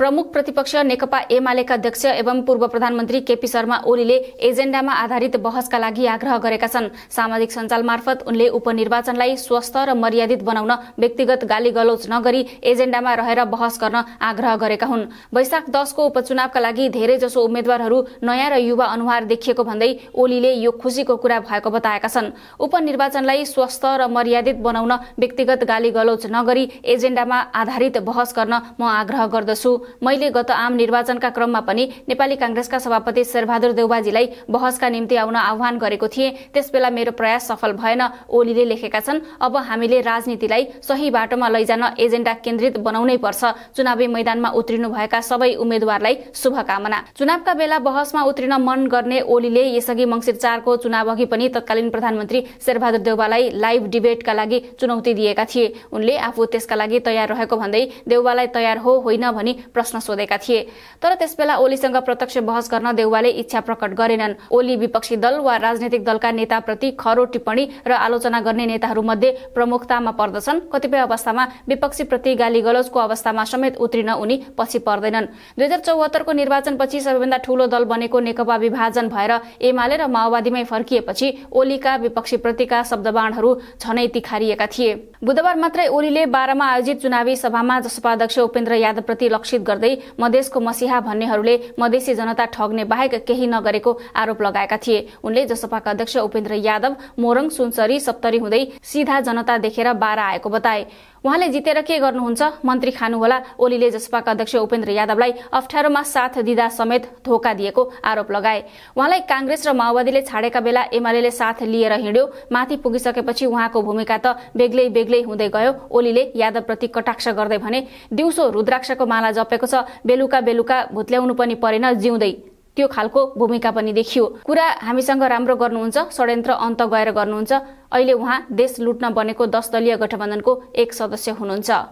प्रमुख प्रतिपक्ष नेकपा एमालेका अध्यक्ष एवं पूर्व प्रधानमन्त्री केपी शर्मा ओलीले एजेण्डामा आधारित बहसका लागि आग्रह गरेका छन् सामाजिक सञ्जाल मार्फत उनले उपनिर्वाचनलाई स्वस्थ र मर्यादित बनाउन व्यक्तिगत गाली गलोच नगरी एजेण्डामा रहेर बहस गर्न आग्रह गरेका हुन् वैशाख दसको उपचुनावका लागि धेरैजसो उम्मेद्वारहरू नयाँ र युवा अनुहार देखिएको भन्दै ओलीले यो खुसीको कुरा भएको बताएका छन् उपनिर्वाचनलाई स्वस्थ र मर्यादित बनाउन व्यक्तिगत गाली गलोच नगरी एजेण्डामा आधारित बहस गर्न म आग्रह गर्दछु मैले गत आम निर्वाचनका क्रममा पनि नेपाली काङ्ग्रेसका सभापति शेरबहादुर देउबाजीलाई बहसका निम्ति आउन आह्वान गरेको थिएँ त्यसबेला मेरो प्रयास सफल भएन ओलीले लेखेका छन् अब हामीले राजनीतिलाई सही बाटोमा लैजान एजेन्डा केन्द्रित बनाउनै पर्छ चुनावी मैदानमा उत्रिनु भएका सबै उम्मेद्वारलाई शुभकामना चुनावका बेला बहसमा उत्रिन मन गर्ने ओलीले यसअघि मङ्सिर चारको चुनाव अघि पनि तत्कालीन प्रधानमन्त्री शेरबहादुर देउबालाई लाइभ डिबेटका लागि चुनौती दिएका थिए उनले आफू त्यसका लागि तयार रहेको भन्दै देउबालाई तयार हो होइन भनी प्रश्न सोधेका थिए तर त्यसबेला ओलीसँग प्रत्यक्ष बहस गर्न देउवाले इच्छा प्रकट गरेनन् ओली विपक्षी दल वा राजनैतिक दलका नेताप्रति खरो टिप्पणी र आलोचना गर्ने नेताहरूमध्ये प्रमुखतामा पर्दछन् कतिपय अवस्थामा विपक्षीप्रति गाली गलोजको अवस्थामा समेत उत्रिन उनी पछि पर्दैनन् दुई हजार चौहत्तरको निर्वाचनपछि सबैभन्दा ठूलो दल बनेको नेकपा विभाजन भएर एमाले र माओवादीमै फर्किएपछि ओलीका विपक्षीप्रतिका शब्दबाणहरू झनै तिखारिएका थिए बुधबार मात्रै ओलीले बाह्रमा आयोजित चुनावी सभामा जसपा अध्यक्ष उपेन्द्र यादवप्रति लक्षित गर्दै मधेसको मसिहा भन्नेहरूले मधेसी जनता ठग्ने बाहेक केही नगरेको आरोप लगाएका थिए उनले जसपाका अध्यक्ष उपेन्द्र यादव मोरङ सुनसरी सप्तरी हुँदै सिधा जनता देखेर बाह्र आएको बताए उहाँले जितेर के गर्नुहुन्छ मन्त्री खानुहोला ओलीले जसपाका अध्यक्ष उपेन्द्र यादवलाई अप्ठ्यारोमा साथ दिँदा समेत धोका दिएको आरोप लगाए उहाँलाई काँग्रेस र माओवादीले छाडेका बेला एमाले साथ लिएर हिँड्यो माथि पुगिसकेपछि उहाँको भूमिका त बेग्लै बेग्लै हुँदै गयो ओलीले यादवप्रति कटाक्ष गर्दै भने दिउँसो रुद्राक्षको माला जपेको छ बेलुका बेलुका भुत्ल्याउनु पनि परेन जिउँदै त्यो खालको भूमिका पनि देखियो कुरा हामीसँग राम्रो गर्नुहुन्छ षड्यन्त्र अन्त गएर गर्नुहुन्छ अहिले उहाँ देश लुट्न बनेको दस दलीय गठबन्धनको एक सदस्य हुनुहुन्छ